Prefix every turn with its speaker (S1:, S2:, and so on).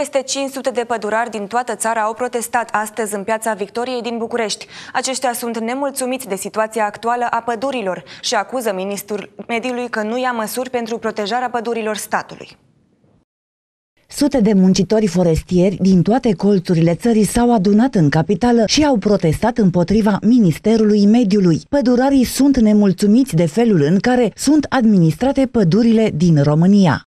S1: Peste 500 de pădurari din toată țara au protestat astăzi în piața Victoriei din București. Aceștia sunt nemulțumiți de situația actuală a pădurilor și acuză ministrul mediului că nu ia măsuri pentru protejarea pădurilor statului.
S2: Sute de muncitori forestieri din toate colțurile țării s-au adunat în capitală și au protestat împotriva Ministerului Mediului. Pădurarii sunt nemulțumiți de felul în care sunt administrate pădurile din România.